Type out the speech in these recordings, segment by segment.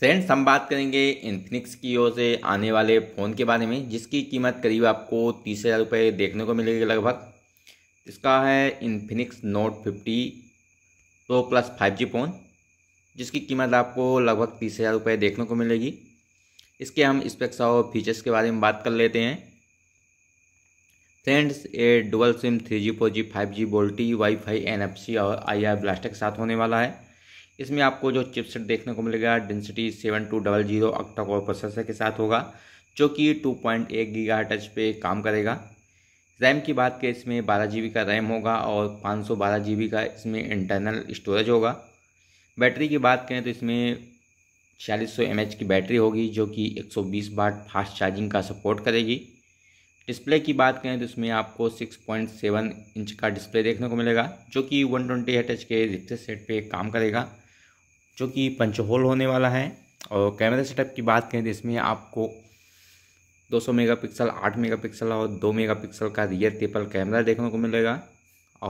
friends हम बात करेंगे इन्फिनिक्स की ओर से आने वाले फ़ोन के बारे में जिसकी कीमत करीब आपको तीस हज़ार रुपये देखने को मिलेगी लगभग इसका है Infinix Note fifty Pro plus five G phone जिसकी कीमत आपको लगभग तीस हज़ार रुपये देखने को मिलेगी इसके हम स्पेक्स और फीचर्स के बारे में बात कर लेते हैं फ्रेंड्स ये dual SIM three G four G five G VoLTE wifi C और आई आर ब्लास्टर के साथ होने वाला है इसमें आपको जो चिपसेट देखने को मिलेगा Dimensity seven two double zero octa core processor के साथ होगा जो कि two point eight gigahertz पे काम करेगा रैम की बात करें इसमें बारह जी का रैम होगा और पाँच सौ बारह जी का इसमें इंटरनल स्टोरेज होगा बैटरी की बात करें तो इसमें छियालीस सौ एम एच की बैटरी होगी जो कि एक सौ बीस फास्ट चार्जिंग का सपोर्ट करेगी डिस्प्ले की बात करें तो इसमें आपको सिक्स पॉइंट सेवन इंच का डिस्प्ले देखने को मिलेगा जो कि वन ट्वेंटी एट एच के रिफ्रेश सेट पे काम करेगा जो कि पंच होल होने वाला है और कैमरा सेटअप की बात करें तो इसमें आपको 200 मेगापिक्सल 8 मेगापिक्सल और 2 मेगापिक्सल का रियर टेपल कैमरा देखने को मिलेगा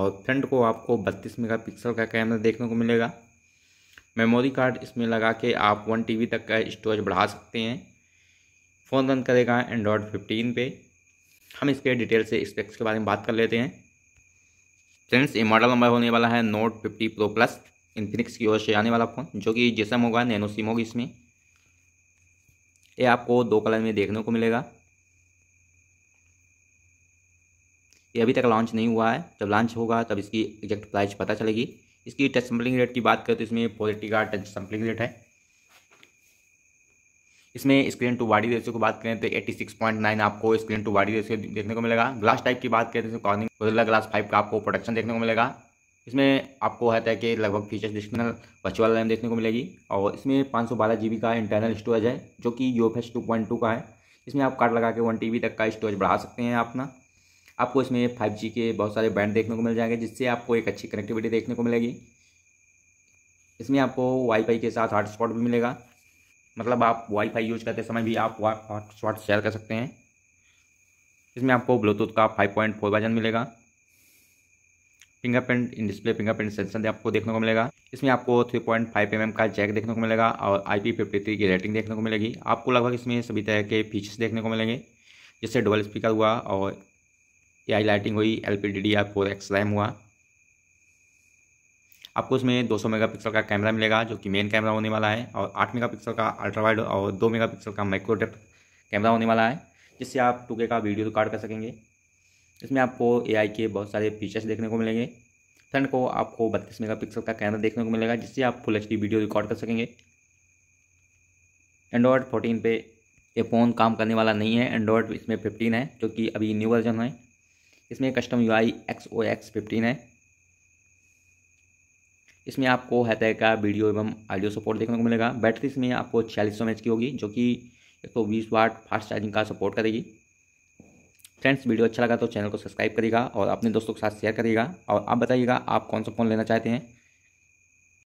और फ्रंट को आपको 32 मेगापिक्सल का कैमरा देखने को मिलेगा मेमोरी कार्ड इसमें लगा के आप वन टी तक का स्टोरेज बढ़ा सकते हैं फ़ोन रन करेगा एंड्रॉयड फिफ्टीन पे हम इसके डिटेल से स्पेक्स के बारे में बात कर लेते हैं फ्रेंड्स ये मॉडल नंबर होने वाला है Note fifty Pro plus Infinix की ओर से आने वाला फ़ोन जो कि जिसम होगा नैनो सिम होगी इसमें ये आपको दो कलर में देखने को मिलेगा ये अभी तक लॉन्च नहीं हुआ है जब लॉन्च होगा तब इसकी एग्जैक्ट प्राइस पता चलेगी इसकी टच सैम्पलिंग रेट की बात करें तो इसमें पॉजिटिव का टच सैम्पलिंग रेट है इसमें स्क्रीन टू बॉडी रेसियो की बात करें तो 86.9 आपको स्क्रीन टू बॉडी रेसियो देखने को मिलेगा ग्लास टाइप की बात करें तो कॉर्निंग ग्लास फाइव का आपको प्रोडक्शन देखने को मिलेगा इसमें आपको आता है कि लगभग फीचर्स डिस्कनल वर्चुअल रैम देखने को मिलेगी और इसमें पाँच सौ बारह जी बी का इंटरनल स्टोरेज है जो कि U F S two point two का है इसमें आप कार्ड लगा के वन टी बी तक का स्टोरेज बढ़ा सकते हैं अपना आपको इसमें फाइव जी के बहुत सारे बैंड देखने को मिल जाएंगे जिससे आपको एक अच्छी कनेक्टिविटी देखने को मिलेगी इसमें आपको वाईफाई के साथ हॉटस्पॉट भी मिलेगा मतलब आप वाईफाई यूज करते समय भी आप हॉटस्पॉट शेयर कर सकते हैं इसमें आपको ब्लूटूथ का फाइव पॉइंट फोर वर्जन मिलेगा fingerprint in display fingerprint sensor आपको देखने को मिलेगा इसमें आपको three point five M M का जैक देखने को मिलेगा और आई पी फिफ्टी थ्री की रेटिंग देखने को मिलेगी आपको लगभग इसमें सभी तरह के फीचर्स देखने को मिलेंगे जैसे डबल स्पीकर हुआ और ए आई लाइटिंग हुई L P D D R four X RAM हुआ आपको इसमें 200 मेगापिक्सल का कैमरा मिलेगा जो कि मेन कैमरा होने वाला है और 8 मेगापिक्सल का अल्ट्रा वाइड और 2 मेगापिक्सल का माइक्रो डेप्थ कैमरा होने वाला है जिससे आप टूके का वीडियो रिकॉर्ड कर सकेंगे इसमें आपको ए के बहुत सारे फीचर्स देखने को मिलेंगे फ्रंट को आपको बत्तीस मेगापिक्सल का कैमरा देखने को मिलेगा जिससे आप फुल एच वीडियो रिकॉर्ड कर सकेंगे एंड्रॉयड फोर्टीन पे ये फ़ोन काम करने वाला नहीं है एंड्रॉयड इसमें फिफ्टीन है जो कि अभी न्यू वर्जन है इसमें custom U I X O X fifteen है इसमें आपको है तय का वीडियो एवं ऑडियो सपोर्ट देखने को मिलेगा बैटरी इसमें आपको छियालीस सौ एच की होगी जो कि एक सौ बीस वाट फास्ट चार्जिंग का सपोर्ट करेगी फ्रेंड्स वीडियो अच्छा लगा तो चैनल को सब्सक्राइब करिएगा और अपने दोस्तों के साथ शेयर करिएगा और आप बताइएगा आप कौन सा फ़ोन लेना चाहते हैं